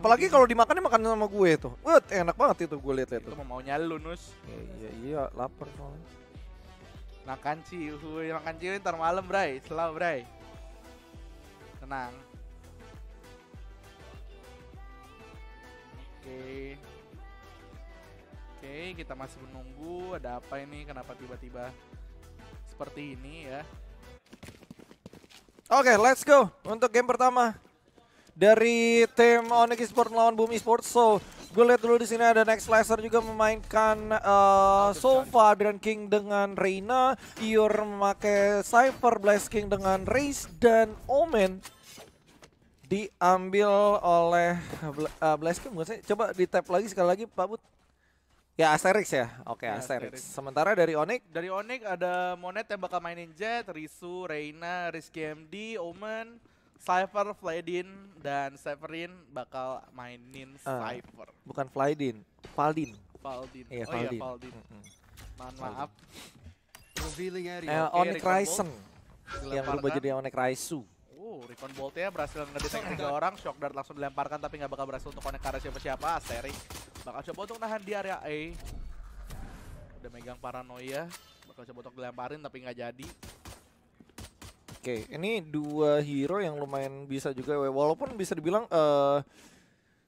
Apalagi kalau dimakannya makan sama gue itu, Wah, enak banget itu gue lihat-lihat Itu mau nyalu Nus. Iya, iya, iya lapar soalnya. Makan cihuy, makan cihuy ntar malam, Bray. Selalu, Bray. Tenang. Oke. Oke, kita masih menunggu ada apa ini, kenapa tiba-tiba seperti ini ya. Oke, okay, let's go untuk game pertama dari tim Onyx Sport melawan Bumi Sport. So, gue lihat dulu di sini ada Next Slicer juga memainkan uh, Sofa Adrian King dengan Reina, Ior memakai Cypher Blast King dengan Race dan Omen diambil oleh uh, Blast King sih? Coba di tap lagi sekali lagi Pak Bud. Ya Asterix ya. Oke, okay, ya, Asterix. Asterix. Sementara dari Onyx? dari Onyx ada Monet yang bakal mainin Jet, Risu, Reina, Rizky MD, Omen, Cypher, Fladin, dan Severin bakal mainin uh, Bukan Fladin, Valdin. Valdin. Iya, oh Valdin. iya, Valdin. Mm -hmm. maaf. Revealing area. Eh, okay, Ryzen. Yang berubah jadi Onyx Raisu. Uh, Recon Boltnya berhasil ngedetect tiga orang. Shock Dart langsung dilemparkan tapi nggak bakal berhasil untuk connect ke siapa-siapa. Asteri bakal coba untuk nahan di area A. Udah megang paranoia. Bakal coba untuk dilemparin tapi nggak jadi. Oke, okay, ini dua hero yang lumayan bisa juga ya. walaupun bisa dibilang uh, eh,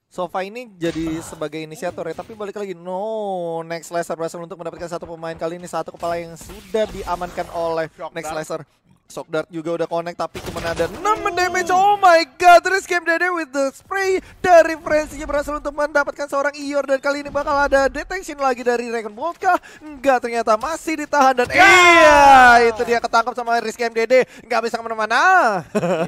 Sofa ini jadi sebagai inisiator ya, tapi balik lagi no Next Laser berhasil untuk mendapatkan satu pemain kali ini satu kepala yang sudah diamankan oleh Next Laser sok Dart juga udah connect tapi cuma ada 6 damage. Oh my god, game Dede with the spray dari Frenzy-nya berhasil untuk mendapatkan seorang Ior dan kali ini bakal ada detection lagi dari Dragon Bolt kah? Enggak, ternyata masih ditahan dan yeah! iya, itu dia ketangkap sama Risk game Dede. Enggak bisa kemana mana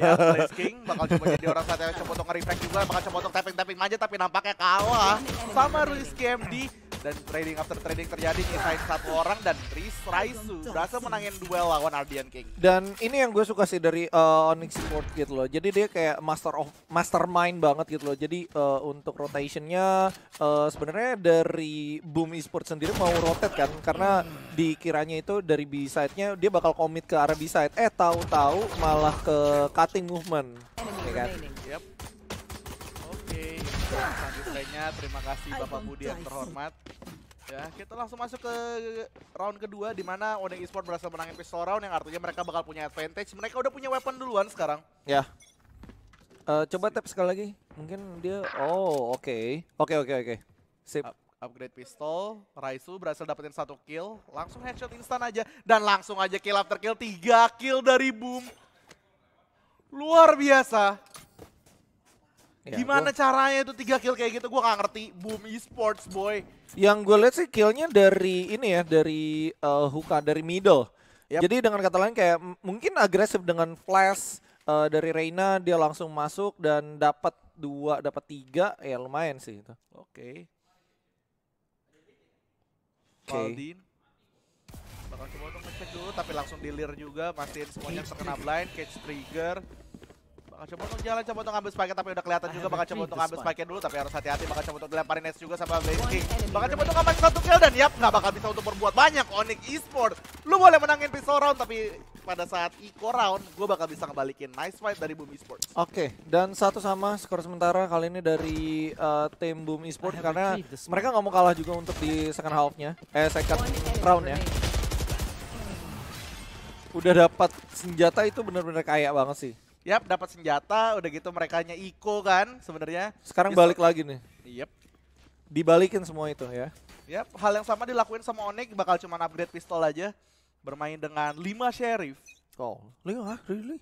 ya, King bakal coba jadi orang saat coba untuk nge-reflect juga, bakal coba untuk tapping-tapping aja tapi nampaknya kalah sama Risk game di dan trading after trading terjadi nih satu orang dan Riz Raisu berhasil menangin duel lawan Ardian King. Dan ini yang gue suka sih dari uh, Onyx Sport gitu loh. Jadi dia kayak master of mastermind banget gitu loh. Jadi uh, untuk rotationnya uh, sebenarnya dari Boom Esports sendiri mau rotate kan karena dikiranya itu dari B side-nya dia bakal komit ke arah B side. Eh tahu-tahu malah ke cutting movement. Ya kan? Yep. Oke, okay. selanjutnya terima kasih Bapak Budi yang terhormat. Ya, kita langsung masuk ke round kedua di mana Oneng Esport berhasil menangin pistol round yang artinya mereka bakal punya advantage. Mereka udah punya weapon duluan sekarang. Ya. Uh, coba tap sekali lagi. Mungkin dia Oh, oke. Okay. Oke, okay, oke, okay, oke. Okay. Sip. Up upgrade pistol, Raisu berhasil dapetin satu kill, langsung headshot instan aja dan langsung aja kill after kill, tiga kill dari Boom. Luar biasa. Ya, Gimana gua... caranya itu tiga kill kayak gitu? Gue gak ngerti. Boom Esports boy. Yang gue lihat sih killnya dari ini ya, dari uh, Huka, dari middle. Yep. Jadi dengan kata lain kayak mungkin agresif dengan flash uh, dari Reina dia langsung masuk dan dapat dua, dapat tiga, ya lumayan sih itu. Oke. Okay. Okay. bakal coba untuk ngecek dulu tapi langsung dilir juga masih semuanya terkena blind catch trigger Bakal coba untuk jalan, coba untuk ngambil spike tapi udah kelihatan juga bakal coba untuk ngambil spike dulu tapi harus hati-hati bakal coba untuk dilemparin Nets juga sama Blazy. Bakal coba untuk ngambil satu kill dan yap nggak bakal bisa untuk berbuat banyak Onyx esports Lu boleh menangin pistol round tapi pada saat Iko round gue bakal bisa ngebalikin nice fight dari Boom Esports. Oke, okay, dan satu sama skor sementara kali ini dari uh, tim Boom Esports karena mereka nggak mau kalah juga untuk di second half-nya. Eh second round ya udah dapat senjata itu benar-benar kaya banget sih. Yap, dapat senjata, udah gitu mereka nya iko kan sebenarnya. Sekarang Bisa, balik lagi nih. Yep. Dibalikin semua itu ya. Yap, hal yang sama dilakuin sama Onyx, bakal cuma upgrade pistol aja. Bermain dengan lima sheriff. Oh, lima? Ah, really?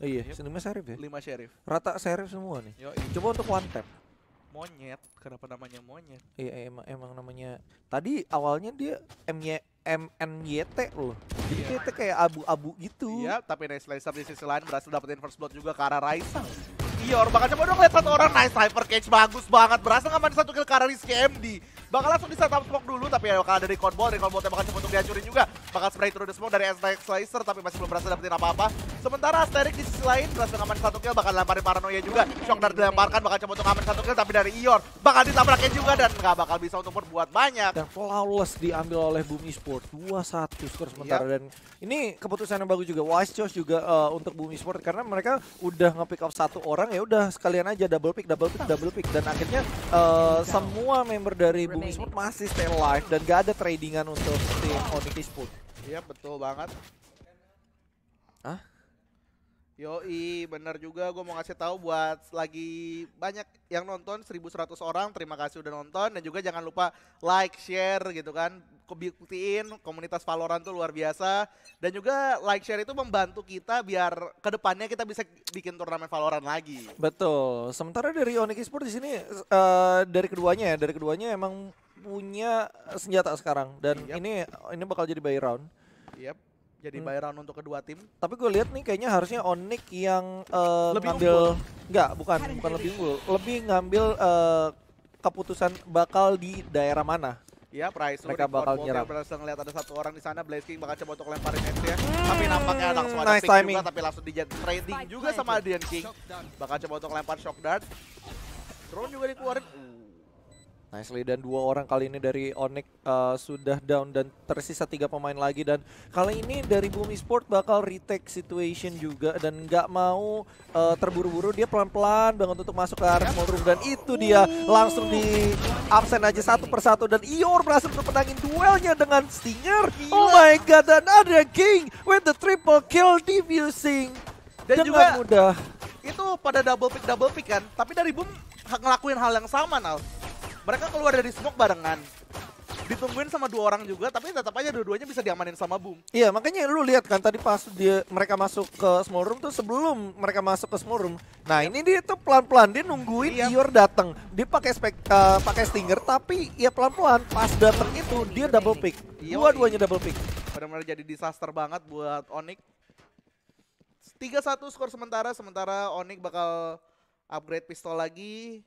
Oh, iya, yep. 5 sheriff ya? Lima sheriff. Rata sheriff semua nih. Yoi. Coba untuk one tap monyet kenapa namanya monyet iya emang emang namanya tadi awalnya dia m m n y t loh jadi yeah. kita kayak abu-abu gitu iya tapi Nice Slicer di sisi lain berhasil dapetin first blood juga ke Raisa. iya Iya, bakal coba dong lihat satu orang nice Cyber cage bagus banget berhasil ngamain satu kill karena di MD Bakal langsung di setup smoke dulu, tapi ya bakal ada recon ball. Recon ball tembakan cepat untuk dihancurin juga. Bakal spray through the smoke dari Aztec Slicer, tapi masih belum berhasil dapetin apa-apa. Sementara Asterix di sisi lain, berhasil ngaman satu kill, bakal lemparin paranoia juga. Shock dari dilemparkan, bakal cepat untuk ngaman satu kill, tapi dari ior Bakal ditabraknya juga dan nggak bakal bisa untuk berbuat banyak. Dan flawless diambil oleh Bumi Sport. 2-1 skor sementara. Yep. Iya. Dan ini keputusan yang bagus juga. Wise choice juga uh, untuk Bumi Sport, karena mereka udah nge up satu orang, ya udah sekalian aja double pick, double pick, double pick. Dan akhirnya uh, semua member dari Bumi Esports masih stay alive dan gak ada tradingan untuk tim Onyx Esports. Iya betul banget. Yoi, benar juga. Gue mau ngasih tahu buat lagi banyak yang nonton 1.100 orang. Terima kasih udah nonton dan juga jangan lupa like, share gitu kan. Kebiktiin komunitas Valorant tuh luar biasa dan juga like share itu membantu kita biar kedepannya kita bisa bikin turnamen Valorant lagi. Betul. Sementara dari Onyx Esports di sini uh, dari keduanya, ya, dari keduanya emang punya senjata sekarang dan yep. ini ini bakal jadi buy round. Yep jadi hmm. bayaran untuk kedua tim. Tapi gue lihat nih kayaknya harusnya Onik yang uh, lebih ngambil unggul. enggak, bukan, bukan lebih unggul, lebih ngambil uh, keputusan bakal di daerah mana. Ya, Price mereka bakal nyerang. Berhasil ngeliat ada satu orang di sana, Blaze King bakal coba untuk lemparin NT ya. Hmm. Tapi nampaknya langsung ada nice pick timing. juga, tapi langsung dijet trading juga sama Adrian King. Bakal coba untuk lempar shock dart. Drone juga dikeluarin. Uh. Nicely dan dua orang kali ini dari Onyx uh, sudah down dan tersisa tiga pemain lagi dan kali ini dari Bumi Sport bakal retake situation juga dan nggak mau uh, terburu-buru dia pelan-pelan banget untuk masuk ke arah small dan itu dia langsung di absen aja satu persatu dan Ior berhasil untuk menangin duelnya dengan Stinger. Oh my god dan ada King with the triple kill defusing dan dengan juga mudah. Itu pada double pick double pick kan, tapi dari Boom ngelakuin hal yang sama Nal mereka keluar dari smoke barengan. Ditungguin sama dua orang juga, tapi tetap aja dua-duanya bisa diamanin sama Boom. Iya, makanya lu lihat kan tadi pas dia mereka masuk ke small room tuh sebelum mereka masuk ke small room. Nah, yep. ini dia tuh pelan-pelan dia nungguin yep. Iya. Dior datang. Dia pakai spek uh, pakai stinger tapi ya pelan-pelan pas datang itu dia double pick. Iya, dua-duanya iya. double pick. Benar-benar jadi disaster banget buat Onyx. 3-1 skor sementara, sementara Onyx bakal upgrade pistol lagi.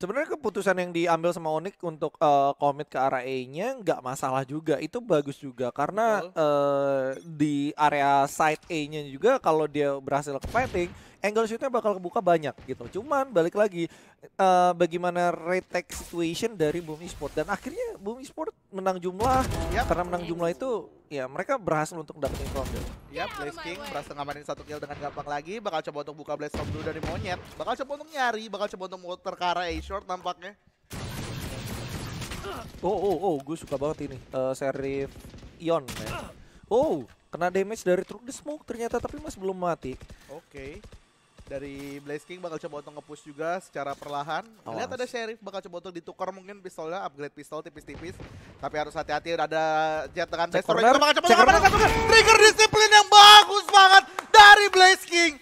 Sebenarnya keputusan yang diambil sama Onyx untuk uh, eh, komit ke arah A-nya nggak masalah juga, itu bagus juga karena uh, di area side A-nya juga kalau dia berhasil ke fighting, angle shoot-nya bakal kebuka banyak gitu. Cuman balik lagi uh, bagaimana retake situation dari Bumi Sport dan akhirnya Bumi Sport menang jumlah yep. karena menang jumlah itu ya mereka berhasil untuk dapetin crown kill. Ya, iya, Blaze King berhasil ngamanin satu kill dengan gampang lagi. Bakal coba untuk buka Blaze Storm dulu dari monyet. Bakal coba untuk nyari, bakal coba untuk muter ke arah A-Short nampaknya. Oh, oh, oh, gue suka banget ini. Uh, Serif Ion ya. Oh, kena damage dari truk the smoke ternyata tapi masih belum mati. Oke. Okay dari Blaze King bakal coba untuk ngepush juga secara perlahan. Oh, Lihat ada Sheriff bakal coba untuk ditukar mungkin pistolnya, upgrade pistol tipis-tipis. Tapi harus hati-hati Udah ada jet dengan Blaze Corner. Bakal coba Check Trigger disiplin yang bagus banget dari Blaze King.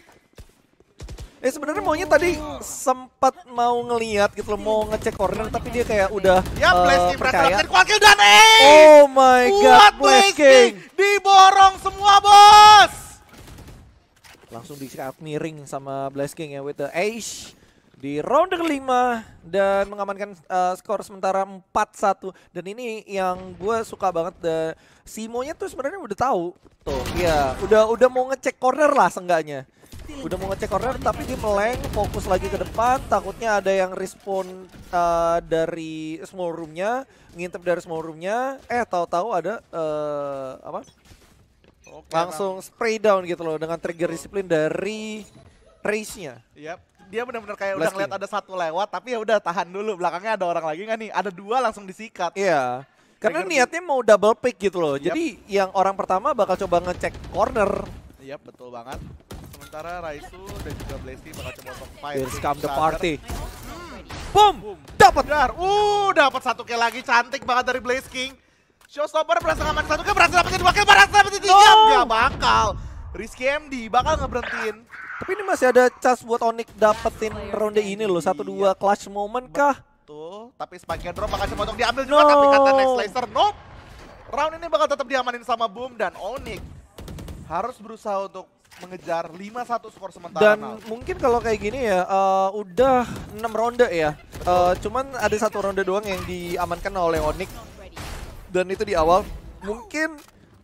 Eh sebenarnya maunya tadi sempat mau ngelihat gitu loh, mau ngecek corner tapi dia kayak udah Ya Blaze eh, King berhasil kuat dan eh. Oh my god, Blaze King. King diborong semua, Bos. Langsung disikat miring sama King ya with the ace di round kelima dan mengamankan uh, skor sementara 4-1 dan ini yang gue suka banget the Simonya tuh sebenarnya udah tahu tuh ya udah udah mau ngecek corner lah seenggaknya udah mau ngecek corner tapi dia meleng fokus lagi ke depan takutnya ada yang respon uh, eh, dari small roomnya ngintip dari small roomnya eh tahu-tahu ada uh, apa Oke, Langsung bang. spray down gitu loh dengan trigger disiplin dari race-nya. Yep. Dia benar-benar kayak Blast udah ngeliat ada satu lewat tapi ya udah tahan dulu. Belakangnya ada orang lagi nggak nih? Ada dua langsung disikat. Iya. Karena trigger niatnya mau double pick gitu loh. Yep. Jadi yang orang pertama bakal coba ngecek corner. Iya, yep, betul banget. Sementara Raisu dan juga Blasty bakal coba top 5. Here's come the party. Boom! Boom. Dapat. Uh, dapat satu kill lagi cantik banget dari Blaze King. Showstopper berhasil ngaman satu kill, berhasil dapetin dua kill, berhasil dapetin tiga. No. Gak bakal. Rizky MD bakal ngeberhentiin. Tapi ini masih ada chance buat Onyx dapetin ronde ini loh. Satu dua iya. clutch moment kah? Tuh. Tapi sebagian Drop bakal sepotong diambil juga. No. Tapi kata Next Laser, nope. Round ini bakal tetap diamanin sama Boom dan Onyx. Harus berusaha untuk mengejar 5-1 skor sementara. Dan now. mungkin kalau kayak gini ya, uh, udah 6 ronde ya. Uh, cuman ada satu ronde doang yang diamankan oleh Onyx dan itu di awal mungkin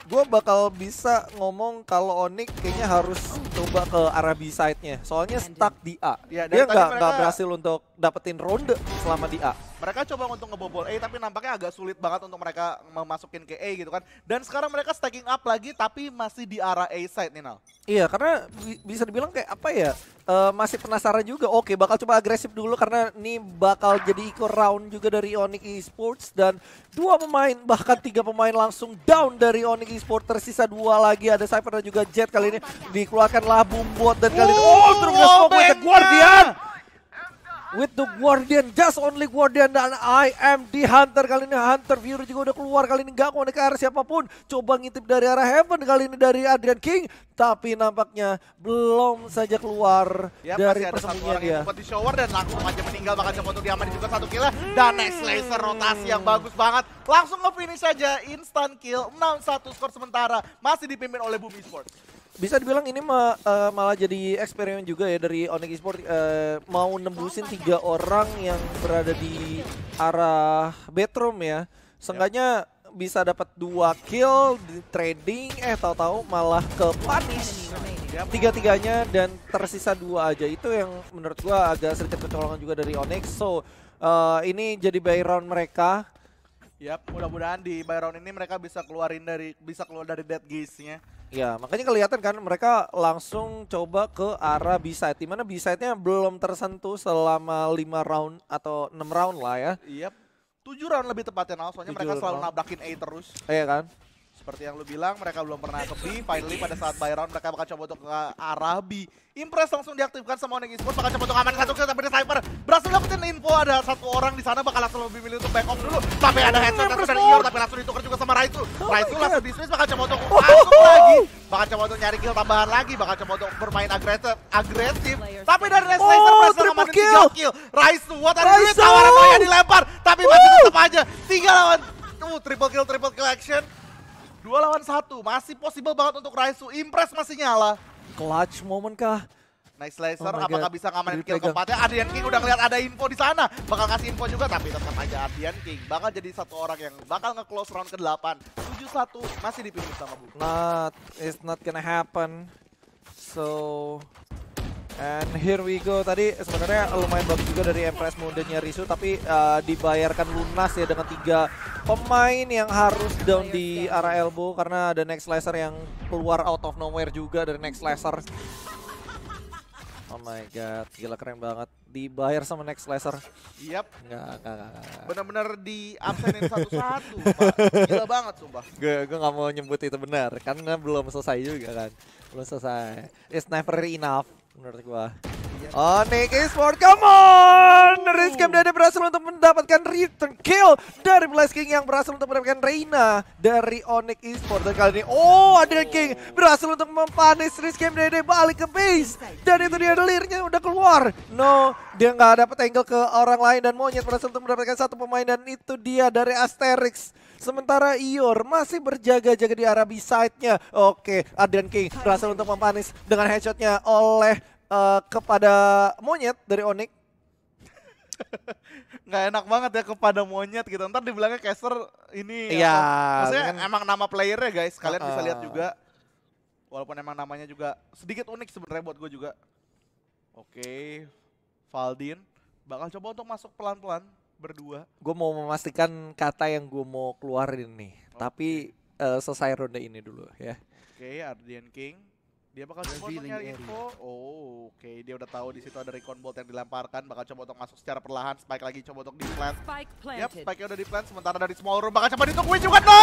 gue bakal bisa ngomong kalau Onyx kayaknya harus coba ke arah B side-nya. Soalnya stuck di A. Ya, Dia nggak mereka... berhasil untuk dapetin ronde selama di A. Mereka coba untuk ngebobol A tapi nampaknya agak sulit banget untuk mereka memasukin ke A gitu kan. Dan sekarang mereka stacking up lagi tapi masih di arah A side nih Nal. Iya, karena bisa dibilang kayak apa ya? Uh, masih penasaran juga. Oke, bakal coba agresif dulu karena ini bakal jadi ikut round juga dari Onyx Esports dan dua pemain bahkan tiga pemain langsung down dari Onyx Esports. Tersisa dua lagi ada Cypher dan juga Jet kali ini dikeluarkan dikeluarkanlah Bumbot dan kali ini oh, terus oh, ke Guardian with the Guardian, just only Guardian dan I am the Hunter kali ini Hunter Fury juga udah keluar kali ini nggak mau ke arah siapapun, coba ngintip dari arah Heaven kali ini dari Adrian King, tapi nampaknya belum saja keluar ya, dari persembunyian ada dia. di shower dan langsung aja meninggal bakal coba untuk diamani juga satu kill hmm. dan next laser rotasi yang bagus banget langsung ke finish aja instant kill 6-1 skor sementara masih dipimpin oleh Bumi Sport bisa dibilang ini ma uh, malah jadi eksperimen juga ya dari Onyx Esports uh, eh, mau nembusin tiga orang yang berada di arah bedroom ya. Sengganya bisa dapat dua kill di trading eh tahu-tahu malah ke punish tiga-tiganya dan tersisa dua aja itu yang menurut gua agak sedikit kecolongan juga dari Onyx. So uh, ini jadi buy round mereka. Yap, mudah-mudahan di buy round ini mereka bisa keluarin dari bisa keluar dari dead geese nya Ya, makanya kelihatan kan mereka langsung coba ke arah B-side. mana B-side-nya belum tersentuh selama lima round atau enam round lah ya. Iya, yep. 7 round lebih tepatnya now, soalnya mereka selalu round. nabrakin A terus. Iya kan? Seperti yang lu bilang, mereka belum pernah ke B. Finally pada saat buy round mereka bakal coba untuk ke arah B. Impress langsung diaktifkan sama Onyx Esports. Bakal coba untuk aman satu kill tapi di Sniper. Berhasil dapetin info ada satu orang di sana bakal langsung lebih milih untuk back off dulu. Tapi ada headshot satu dari Ior tapi langsung ditukar juga sama Raizu. Oh Raizu langsung dismiss bakal coba untuk oh. masuk lagi. Bakal coba untuk nyari kill tambahan lagi. Bakal coba untuk bermain agresif. agresif. Tapi dari Red Slicer oh, berhasil ngamanin 3 kill. Rise what? ada duit tawaran yang dilempar. Tapi masih tetap aja. 3 lawan Uh, triple kill, triple kill action. Dua lawan satu, masih possible banget untuk Raisu. Impress masih nyala. Clutch moment kah? Nice laser, oh apakah bisa ngamanin kill keempatnya? Adrian King udah ngeliat ada info di sana. Bakal kasih info juga, tapi tetap aja Adrian King. Bakal jadi satu orang yang bakal nge-close round ke-8. 7-1, masih dipilih sama Bu. Not, it's not gonna happen. So, And here we go. Tadi sebenarnya lumayan bagus juga dari Empress moon Risu, tapi uh, dibayarkan lunas ya dengan tiga pemain yang harus down di arah elbow karena ada next Laser yang keluar out of nowhere juga dari next Laser. Oh my god, gila keren banget. Dibayar sama next Laser. Yap. Enggak, enggak, Benar-benar di absenin satu-satu, Gila banget sumpah. Gue gue nggak mau nyebut itu benar karena belum selesai juga kan. Belum selesai. It's never enough menurut gua. Oh, Esports, come on! Riz Game Dede berhasil untuk mendapatkan return kill dari Blast King yang berhasil untuk mendapatkan Reina dari Onyx Esports. Dan kali ini, oh, ada oh. King berhasil untuk mempanis Risk Game Dede balik ke base. Dan itu dia, delirnya udah keluar. No, dia nggak dapat angle ke orang lain dan Monyet berhasil untuk mendapatkan satu pemain dan itu dia dari Asterix. Sementara Ior masih berjaga-jaga di arah side nya Oke, Adrian King berhasil untuk mempanis dengan headshotnya oleh uh, kepada monyet dari Onyx. nggak enak banget ya kepada monyet gitu. Ntar dibilangnya caster ini. Iya. Maksudnya kan. emang nama playernya guys. Kalian uh, bisa lihat juga. Walaupun emang namanya juga sedikit unik sebenarnya buat gue juga. Oke. Okay. Valdin bakal coba untuk masuk pelan-pelan berdua. Gue mau memastikan kata yang gue mau keluarin nih. Okay. Tapi uh, selesai ronde ini dulu ya. Oke, okay, Ardian King. Dia bakal coba untuk nyari info. Oh, oke. Okay. Dia udah tahu di situ ada recon bolt yang dilemparkan. Bakal coba untuk masuk secara perlahan. Spike lagi coba untuk di-plant. Spike yep, Spike-nya udah di-plant. Sementara dari small room bakal coba ditukui juga. No!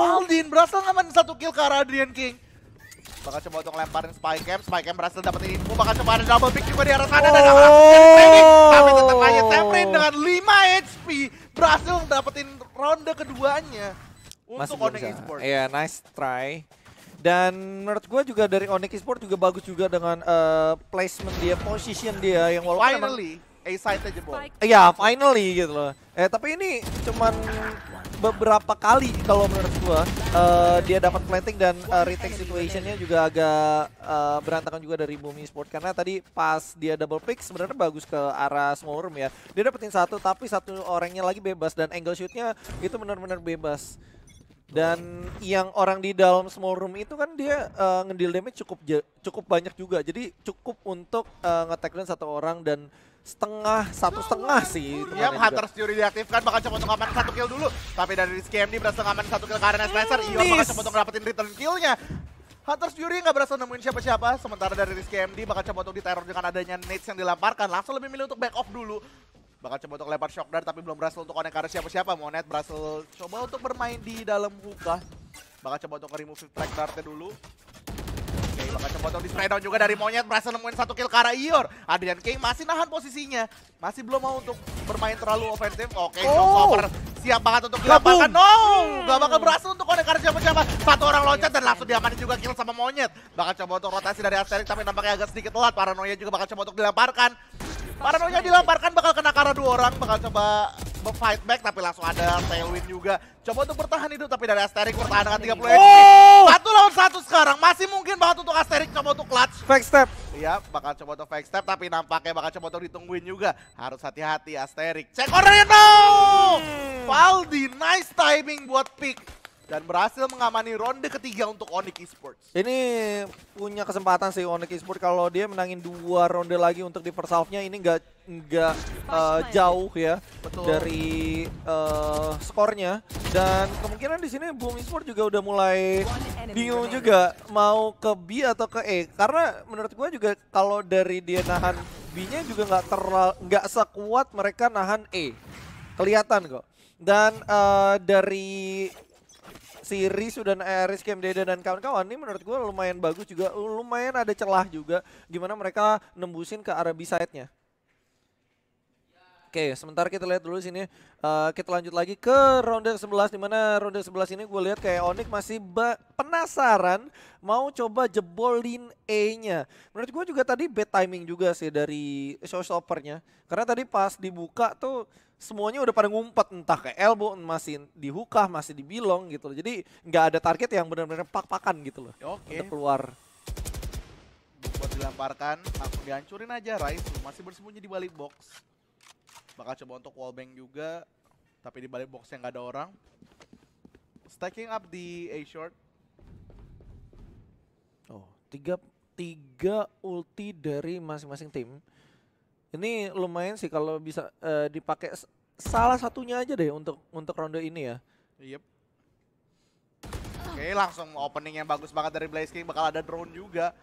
Aldin berhasil ngaman satu kill ke arah Adrian King. Bakal coba untuk lemparin spy cam, spy cam berhasil dapetin info, bakal coba ada double pick juga di arah sana dan arah oh. tapi tetap aja Temrin dengan 5 HP berhasil dapetin ronde keduanya untuk Onyx Esports. Iya, yeah, nice try. Dan menurut gue juga dari Onyx Esports juga bagus juga dengan uh, placement dia, position dia yang walaupun Finally. A side aja bom. Iya, finally gitu loh. Eh tapi ini cuman beberapa kali kalau menurut gua uh, dia dapat planting dan uh, retake situationnya juga agak uh, berantakan juga dari Bumi Sport karena tadi pas dia double pick sebenarnya bagus ke arah small room ya dia dapetin satu tapi satu orangnya lagi bebas dan angle shootnya itu benar-benar bebas dan yang orang di dalam small room itu kan dia uh, ngedil damage cukup cukup banyak juga jadi cukup untuk uh, satu orang dan setengah, satu setengah sih. Iya, hunters Fury diaktifkan, bakal coba untuk ngaman satu kill dulu. Tapi dari Rizky MD berhasil ngaman satu kill karena Slicer, Iya, bakal coba untuk dapetin return killnya. Hunters Fury nggak berhasil nemuin siapa-siapa, sementara dari Rizky MD bakal coba untuk diteror dengan adanya Nate yang dilamparkan. Langsung lebih milih untuk back off dulu. Bakal coba untuk lempar shock dart tapi belum berhasil untuk konek karena siapa-siapa. Monet berhasil coba untuk bermain di dalam hookah. Bakal coba untuk remove track dartnya dulu. King bakal untuk di spray down juga dari Monyet. Berhasil nemuin satu kill Kara Ior. Adrian King masih nahan posisinya. Masih belum mau untuk bermain terlalu ofensif Oke, okay, oh. Siap banget untuk dilaporkan. No! Hmm. Gak bakal berhasil untuk konek karena siapa-siapa. Satu orang loncat dan langsung diamanin juga kill sama Monyet. Bakal coba untuk rotasi dari Asterix tapi nampaknya agak sedikit telat. Paranoia juga bakal coba untuk dilemparkan. Paranoia dilemparkan bakal kena Kara dua orang. Bakal coba fight back tapi langsung ada tailwind juga. Coba untuk bertahan hidup tapi dari Asterix bertahan dengan 30 HP. Oh! Satu lawan satu sekarang masih mungkin banget untuk Asterix coba untuk clutch. Fake step. Iya bakal coba untuk fake step tapi nampaknya bakal coba untuk ditungguin juga. Harus hati-hati Asterix. check on Reno! Hmm. Valdi nice timing buat pick dan berhasil mengamani ronde ketiga untuk Onyx Esports. Ini punya kesempatan sih Onyx Esports kalau dia menangin dua ronde lagi untuk di first half-nya ini nggak nggak uh, jauh ya Betul. dari uh, skornya dan kemungkinan di sini Boom Esports juga udah mulai bingung juga mau ke B atau ke E karena menurut gue juga kalau dari dia nahan B-nya juga nggak terlalu nggak sekuat mereka nahan E kelihatan kok dan uh, dari si Risu dan Eris, Game Deda dan kawan-kawan ini menurut gue lumayan bagus juga, lumayan ada celah juga gimana mereka nembusin ke Arabi side nya Oke, sementara kita lihat dulu sini. Uh, kita lanjut lagi ke ronde 11 di mana ronde 11 ini gue lihat kayak Onyx masih penasaran mau coba jebolin E-nya. Menurut gue juga tadi bad timing juga sih dari showstoppernya. Karena tadi pas dibuka tuh semuanya udah pada ngumpet entah ke elbow masih di hukah masih di bilong gitu loh. Jadi nggak ada target yang benar-benar pak-pakan gitu loh. Oke. keluar. Buat dilamparkan aku dihancurin aja rice masih bersembunyi di balik box. Bakal coba untuk wallbang juga, tapi di balik box yang nggak ada orang. Stacking up di A short. Oh, tiga tiga ulti dari masing-masing tim. Ini lumayan sih kalau bisa uh, dipakai salah satunya aja deh untuk untuk ronde ini ya. Yep. Oke, langsung opening yang bagus banget dari Blaze King. Bakal ada drone juga.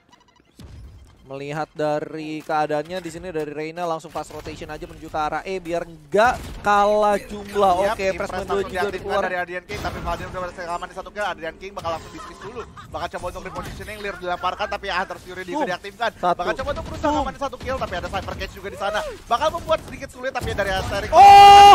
Melihat dari keadaannya di sini dari Reina langsung pas rotation aja menuju ke arah E biar enggak kalah jumlah. Oke, press menuju dulu juga keluar dari Adrian King tapi Valdir sudah berhasil aman di satu kill. Adrian King bakal langsung bisnis dulu. Bakal coba untuk repositioning, lir dilemparkan tapi Hunter Fury di uh, diaktifkan. Bakal coba untuk berusaha uh. aman di satu kill tapi ada Cyber Cage juga di sana. Bakal membuat sedikit sulit tapi dari Asterix. Oh!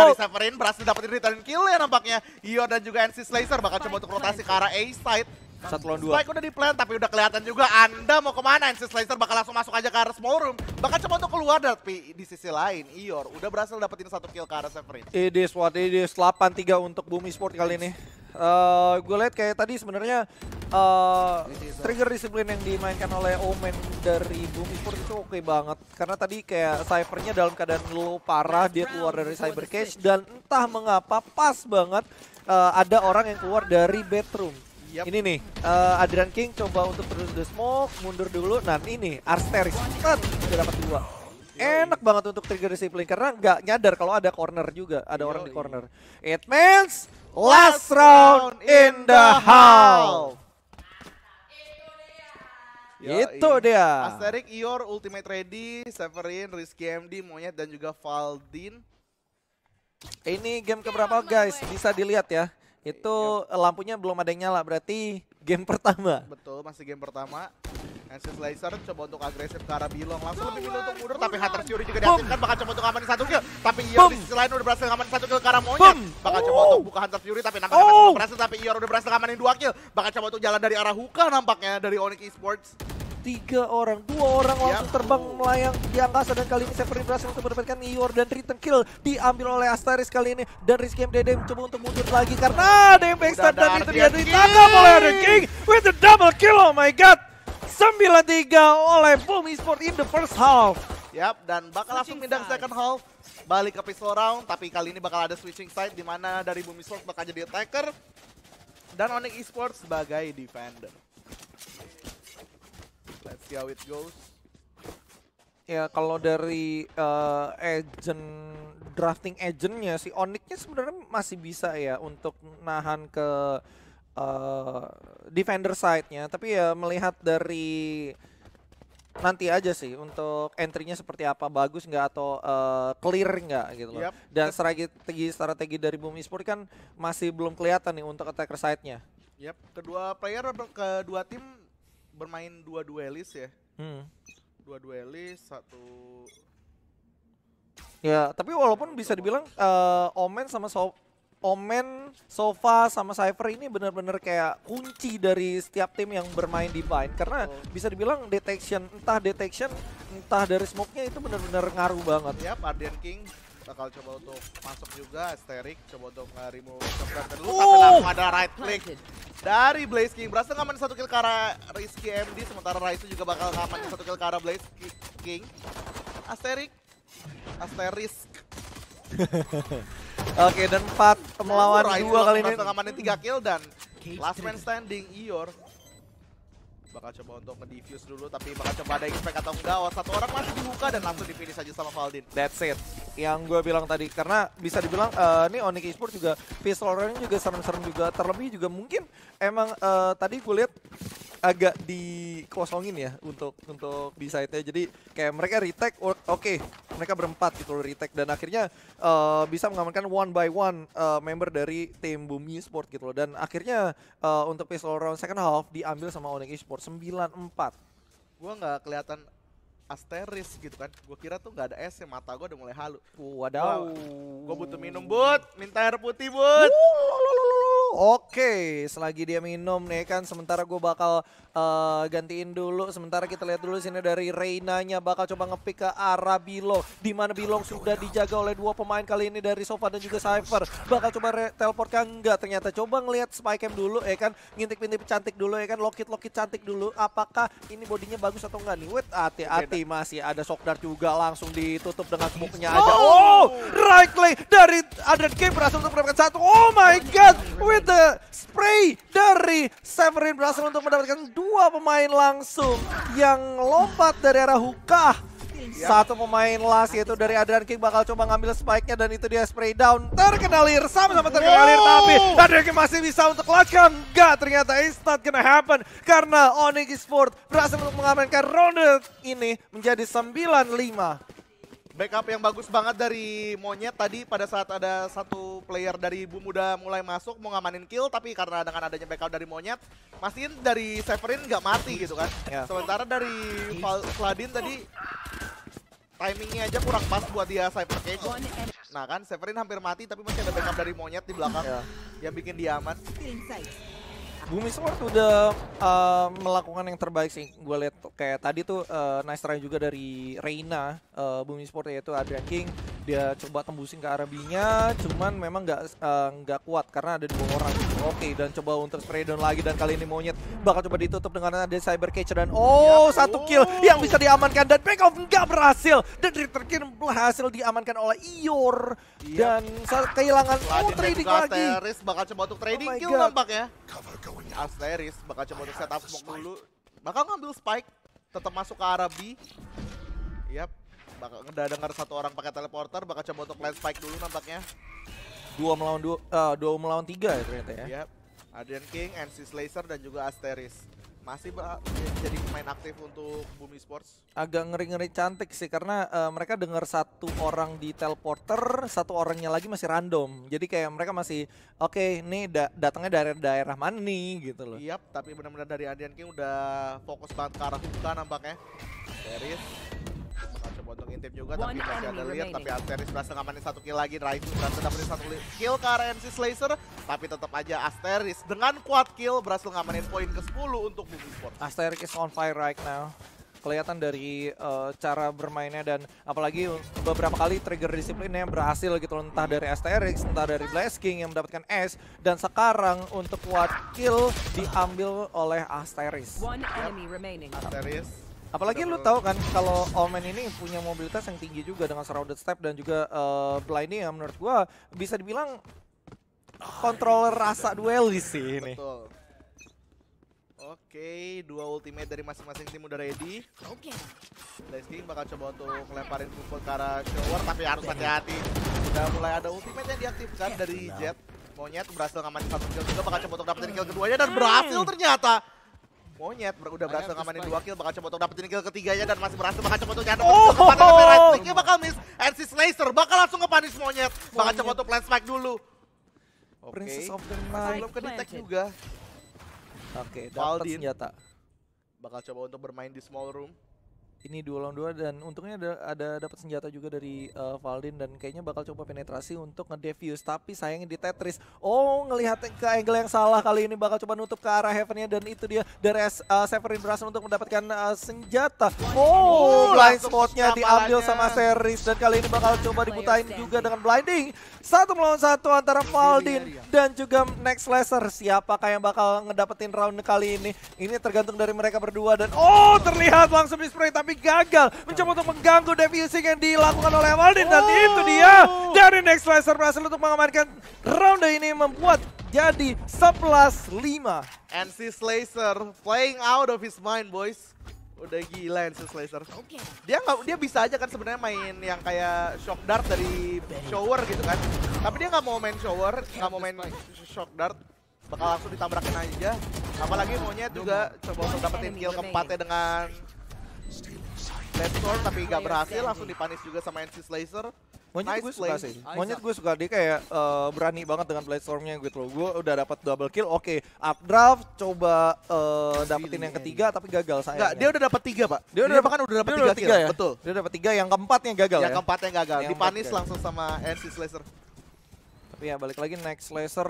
Dari Severin berhasil dapetin return kill ya nampaknya. Io dan juga NC Slicer bakal coba untuk rotasi ke arah A side satu lawan dua. Spike udah di plan tapi udah kelihatan juga Anda mau kemana. NC Slicer bakal langsung masuk aja ke arah small room. Bahkan coba untuk keluar tapi di sisi lain Ior udah berhasil dapetin satu kill ke arah Severin. It is what it is. 8-3 untuk Bumi Sport kali ini. Uh, eh, gue lihat kayak tadi sebenarnya uh, trigger disiplin yang dimainkan oleh Omen dari Bumi Sport itu oke okay banget karena tadi kayak cybernya dalam keadaan lo parah dia keluar dari cyber cage dan entah mengapa pas banget uh, ada orang yang keluar dari bedroom Yep. Ini nih, uh, Adrian King coba untuk terus the smoke, mundur dulu. Nah ini, Arsteris, kan sudah dapat dua. Enak banget untuk trigger discipline karena nggak nyadar kalau ada corner juga, ada Yoi. orang di corner. It means last round in the hall. Yo, itu dia. Asterik, Ior, Ultimate Ready, Severin, Rizky MD, Monyet, dan juga Valdin. Ini game keberapa guys? Bisa dilihat ya. Itu yep. Iya. lampunya belum ada yang nyala, berarti game pertama. Betul, masih game pertama. Ancient Slicer coba untuk agresif ke arah Bilong Langsung lebih milih untuk mundur Tapi Hunter Fury juga diaktifkan Bakal coba untuk ngamanin satu kill Tapi Ior di sisi lain udah berhasil ngamanin satu kill ke arah Monyet Bakal coba untuk oh! buka Hunter Fury Tapi nampaknya oh. masih berhasil Tapi Ior udah berhasil ngamanin dua kill Bakal coba untuk jalan dari arah Huka nampaknya Dari Onyx Esports tiga orang, dua orang langsung terbang melayang di angkasa dan kali ini Severin berhasil untuk mendapatkan Eeyore dan return kill diambil oleh Astaris kali ini dan Rizky MDD mencoba untuk mundur lagi karena ada yang backstab dan itu dia ditangkap oleh The King with the double kill, oh my god! 9-3 oleh Boom Esports in the first half. Yap, dan bakal langsung pindah ke second half balik ke pistol round, tapi kali ini bakal ada switching side di mana dari Bumi bakal jadi attacker dan Onyx Esports sebagai defender. Let's see how it goes. Ya kalau dari uh, agent drafting agentnya si Oniknya sebenarnya masih bisa ya untuk nahan ke uh, defender side-nya. Tapi ya melihat dari nanti aja sih untuk entry-nya seperti apa bagus nggak atau uh, clear nggak gitu loh. Yep. Dan strategi strategi dari Bumi Sport kan masih belum kelihatan nih untuk attacker side-nya. Yep, kedua player kedua tim bermain dua duelis ya. Hmm. Dua duelis, satu Ya, tapi walaupun bisa dibilang uh, Omen sama so Omen, Sofa sama Cypher ini benar-benar kayak kunci dari setiap tim yang bermain di Vine karena oh. bisa dibilang detection entah detection entah dari smoke-nya itu benar-benar ngaruh banget. Ya, Guardian King bakal coba untuk masuk juga Asterix coba untuk ngarimu remove shotgun dulu oh! tapi ada right click dari Blaze King berhasil ngamanin satu kill ke arah Rizky MD sementara Raisu juga bakal ngamanin satu kill ke arah Blaze King Asterix Asterisk Oke dan 4 melawan 2 kali ini. Ngamanin 3 kill dan last man standing Ior bakal coba untuk nge dulu tapi bakal coba ada expect atau enggak oh, satu orang masih dibuka dan langsung dipilih saja sama Valdin that's it yang gue bilang tadi karena bisa dibilang uh, ini Onyx Esports juga pistol juga serem-serem juga terlebih juga mungkin emang uh, tadi gue lihat agak dikosongin ya untuk untuk di side-nya. Jadi kayak mereka retake oke, okay. mereka berempat gitu loh retake dan akhirnya uh, bisa mengamankan one by one uh, member dari tim Bumi Sport gitu loh. Dan akhirnya uh, untuk pistol round second half diambil sama Onyx Esports 94. empat Gua nggak kelihatan asteris gitu kan Gua kira tuh nggak ada es ya, mata gua udah mulai halu wadaw gue butuh minum but minta air putih but Oke, selagi dia minum nih kan. Sementara gue bakal uh, gantiin dulu. Sementara kita lihat dulu sini dari Reinanya bakal coba ngepick ke arah Bilong. Di mana Bilong sudah dijaga oleh dua pemain kali ini dari Sofa dan juga Cypher. Bakal coba teleport kan? Enggak, ternyata coba ngelihat Spike Cam dulu ya kan. Ngintip-ngintip cantik dulu ya kan. Lokit-lokit cantik dulu. Apakah ini bodinya bagus atau enggak nih? Wait, hati-hati masih ada Sokdar juga langsung ditutup dengan smoke-nya oh! aja. Oh, right lane dari Adrian Game berhasil untuk mendapatkan satu. Oh my god, wait the spray dari Severin berhasil untuk mendapatkan dua pemain langsung yang lompat dari arah hukah. Iya. Satu pemain last yaitu dari Adrian King bakal coba ngambil spike-nya dan itu dia spray down. Terkenalir sama-sama terkenalir wow. tapi Adrian King masih bisa untuk clutch kan? Enggak ternyata it's not gonna happen karena Onyx Sport berhasil untuk mengamankan ronde ini menjadi 9-5. Backup yang bagus banget dari Monyet tadi pada saat ada satu player dari Bu Muda mulai masuk mau ngamanin kill tapi karena dengan adanya backup dari Monyet Masin dari Severin nggak mati gitu kan. Yeah. Sementara dari Vladin tadi timingnya aja kurang pas buat dia Cyber Cage. Nah kan Severin hampir mati tapi masih ada backup dari Monyet di belakang yeah. yang bikin dia aman. Bumi Sport udah uh, melakukan yang terbaik sih. Gue lihat kayak tadi tuh uh, nice try juga dari Reina uh, Bumi Sport yaitu Adrian King. Dia coba tembusin ke Arabinya, cuman memang nggak nggak uh, kuat karena ada dua orang. Oke, okay, dan coba untuk spray down lagi dan kali ini monyet bakal coba ditutup dengan ada cyber catcher dan oh satu kill yang bisa diamankan dan back off nggak berhasil dan terakhir berhasil diamankan oleh Ior dan kehilangan oh trading lagi. bakal coba untuk oh trading kill nampak ya. Asteris bakal coba untuk setup smoke dulu. Bakal ngambil spike, tetap masuk ke arah B. Yap, bakal dengar satu orang pakai teleporter, bakal coba untuk land spike dulu nampaknya. Dua melawan dua, uh, eh, dua melawan tiga ya ternyata ya. Yap. Adrian King, NC Laser dan juga Asteris masih jadi pemain aktif untuk Bumi Sports? Agak ngeri-ngeri cantik sih karena uh, mereka dengar satu orang di teleporter, satu orangnya lagi masih random. Jadi kayak mereka masih oke, okay, nih da datangnya dari daerah mana nih gitu loh. Iya, yep, tapi benar-benar dari Adian King udah fokus banget ke arah hutan nampaknya. Serius tim juga tapi masih ada lead tapi Asteris berhasil ngamanin satu kill lagi Raichu berhasil dapetin satu kill ke arah MC Slayer tapi tetap aja Asteris dengan quad kill berhasil ngamanin poin ke-10 untuk Bumi Sports. Asteris is on fire right now kelihatan dari uh, cara bermainnya dan apalagi beberapa kali trigger disiplinnya berhasil gitu loh entah dari Asterix, entah dari Blast King yang mendapatkan S dan sekarang untuk kuat kill diambil oleh Asterix. One enemy remaining. Asterix Apalagi lu tahu kan kalau Omen ini punya mobilitas yang tinggi juga dengan surrounded step dan juga uh, eh, blinding yang menurut gua bisa dibilang controller rasa duel sih ini. Betul. Oke, dua ultimate dari masing-masing tim udah ready. Oke. Okay. Leslie bakal coba untuk lemparin kumpul ke arah shower, tapi harus hati-hati. Udah mulai ada ultimate yang diaktifkan eh, dari Jet. Monyet berhasil ngamati satu kill juga, bakal coba untuk dapetin kill hmm. keduanya dan berhasil hmm. ternyata. Monyet udah berhasil ngamanin dua kill, bakal coba untuk dapetin kill ketiganya dan masih berhasil bakal coba untuk nyadar. Oh, tapi right clicknya bakal miss. And si bakal langsung ngepanis monyet. Bakal coba untuk plant spike dulu. Oke. Princess of the Night. Belum ke detect juga. Oke, dapat senjata. Bakal coba untuk bermain di small room ini dua lawan dua dan untungnya ada, ada dapat senjata juga dari uh, Valdin dan kayaknya bakal coba penetrasi untuk nge-defuse tapi sayangnya di Tetris. Oh, ngelihat ke angle yang salah kali ini bakal coba nutup ke arah Heavennya dan itu dia dari uh, Severin berhasil untuk mendapatkan uh, senjata. Oh, oh blind spotnya diambil sama Series dan kali ini bakal coba ya, dibutain juga dengan blinding. Satu melawan satu antara iya, Valdin iya, iya. dan juga Next Laser. Siapakah yang bakal ngedapetin round kali ini? Ini tergantung dari mereka berdua dan oh terlihat langsung di spray tapi gagal mencoba untuk mengganggu defusing yang dilakukan oleh Waldin. Dan oh. itu dia dari Next Laser berhasil untuk mengamankan round ini membuat jadi 11-5. NC Slicer playing out of his mind boys. Udah gila NC Slicer. Dia nggak dia bisa aja kan sebenarnya main yang kayak shock dart dari shower gitu kan. Tapi dia nggak mau main shower, nggak mau main shock dart. Bakal langsung ditabrakin aja. Apalagi maunya juga coba untuk dapetin kill keempatnya dengan Platform tapi gak berhasil langsung dipanis juga sama NC Slicer. Monyet nice gue suka sih. Monyet gue suka dia kayak uh, berani banget dengan Blaster-nya gitu loh. Gue udah dapat double kill, oke. Okay. Updraft coba uh, dapetin yang ketiga tapi gagal saya. Enggak, dia udah dapat tiga pak. Dia, udah bahkan udah dapat tiga, tiga, kill. Ya? Betul. Dia dapat tiga, yang keempatnya gagal. Yang ya? keempatnya gagal. Dipanis langsung sama NC Slicer. Tapi ya balik lagi next laser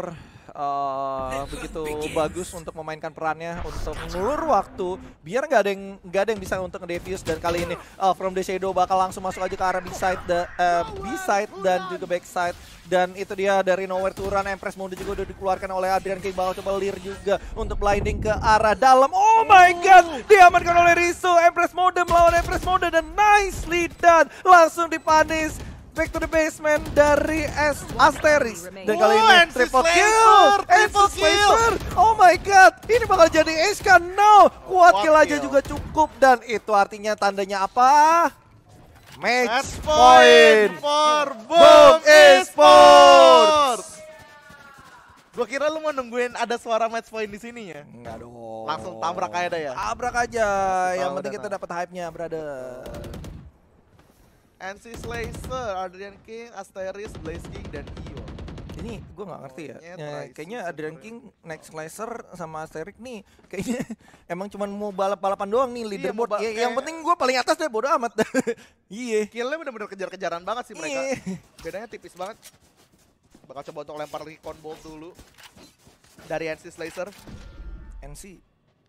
uh, begitu bagus untuk memainkan perannya untuk mengulur waktu biar nggak ada yang nggak ada yang bisa untuk defuse dan kali ini uh, from the shadow bakal langsung masuk aja ke arah side the uh, side dan juga backside dan itu dia dari nowhere to Empress Mode juga udah dikeluarkan oleh Adrian King bakal coba lir juga untuk blinding ke arah dalam oh my god diamankan oleh Risu Empress Mode melawan Empress Mode dan nicely done langsung dipanis back to the basement dari S Asterix. Dan kali ini oh, triple kill, triple kill. Oh my god, ini bakal jadi Ace kan? No, kuat kill aja juga cukup dan itu artinya tandanya apa? Match point for Boom Esports. Gue kira lu mau nungguin ada suara match point di sini ya? Enggak dong. Langsung tabrak aja ya. Tabrak aja. Yang penting kita dapat hype-nya, brother. NC Slayer, Adrian King, Asteris, Blaze King, dan Io. Ini gue nggak ngerti ya. ya kayaknya Adrian King, Next Slayer sama Asterix nih kayaknya emang cuman mau balap-balapan doang nih iya, leaderboard. Iya, yang penting gue paling atas deh bodo amat. Iya. Killnya bener-bener kejar-kejaran banget sih mereka. Iya. Bedanya tipis banget. Bakal coba untuk lempar recon bolt dulu dari NC Slayer. NC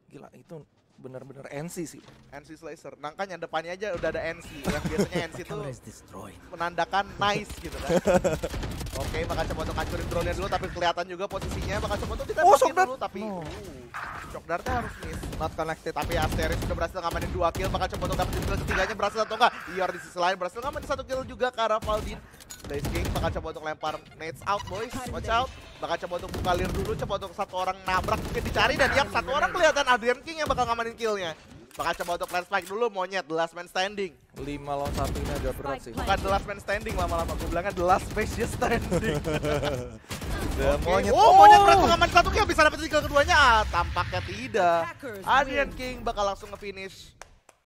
gila itu benar-benar NC sih. NC Slicer. Nangkanya nah, kan depannya aja udah ada NC. Yang biasanya NC itu menandakan nice gitu kan. Oke, Bang coba untuk hancurin drone-nya dulu tapi kelihatan juga posisinya Bang coba untuk kita oh, dulu tapi no. uh, harus miss. Not connected tapi Asteris sudah berhasil ngamanin dua kill Bang coba untuk dapetin kill ketiganya berhasil atau enggak? Iya di sisi lain berhasil ngamanin satu kill juga karena Valdin. Blaze King bakal coba untuk lempar nades out boys watch out bakal coba untuk buka lir dulu coba untuk satu orang nabrak mungkin dicari dan yang satu orang kelihatan Adrian King yang bakal ngamanin killnya bakal coba untuk land spike dulu monyet the last man standing lima lawan 1 ini agak berat sih bukan the last man standing lama-lama gue bilangnya the last spacious standing okay. oh, oh monyet berat pengaman oh! satu kill bisa dapat kill keduanya ah tampaknya tidak Adrian King bakal langsung nge-finish